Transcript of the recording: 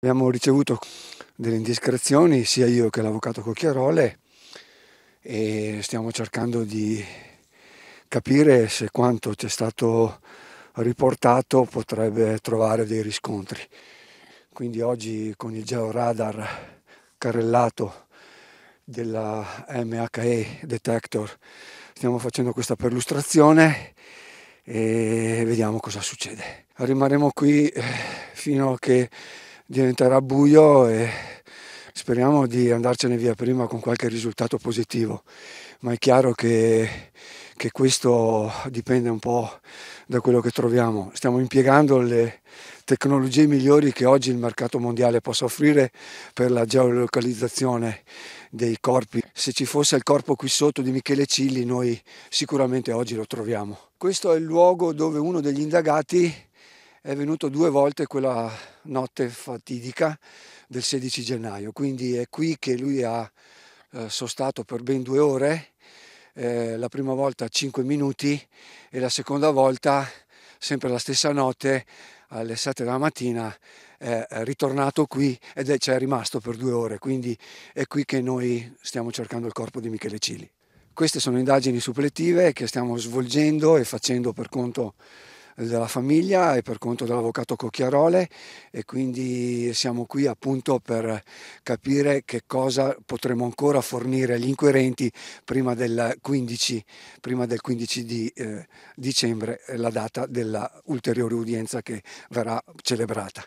Abbiamo ricevuto delle indiscrezioni sia io che l'avvocato Cocchiarole e stiamo cercando di capire se quanto ci è stato riportato potrebbe trovare dei riscontri. Quindi oggi con il georadar carrellato della MHE Detector stiamo facendo questa perlustrazione e vediamo cosa succede. Rimarremo qui eh, fino a che diventerà buio e speriamo di andarcene via prima con qualche risultato positivo, ma è chiaro che, che questo dipende un po' da quello che troviamo. Stiamo impiegando le tecnologie migliori che oggi il mercato mondiale possa offrire per la geolocalizzazione dei corpi. Se ci fosse il corpo qui sotto di Michele Cilli noi sicuramente oggi lo troviamo. Questo è il luogo dove uno degli indagati è venuto due volte quella notte fatidica del 16 gennaio, quindi è qui che lui ha eh, sostato per ben due ore, eh, la prima volta 5 minuti e la seconda volta, sempre la stessa notte, alle 7 della mattina, è ritornato qui ed è, cioè, è rimasto per due ore, quindi è qui che noi stiamo cercando il corpo di Michele Cili. Queste sono indagini suppletive che stiamo svolgendo e facendo per conto della famiglia e per conto dell'avvocato Cocchiarole e quindi siamo qui appunto per capire che cosa potremo ancora fornire agli inquirenti prima del 15, prima del 15 di eh, dicembre, la data dell'ulteriore udienza che verrà celebrata.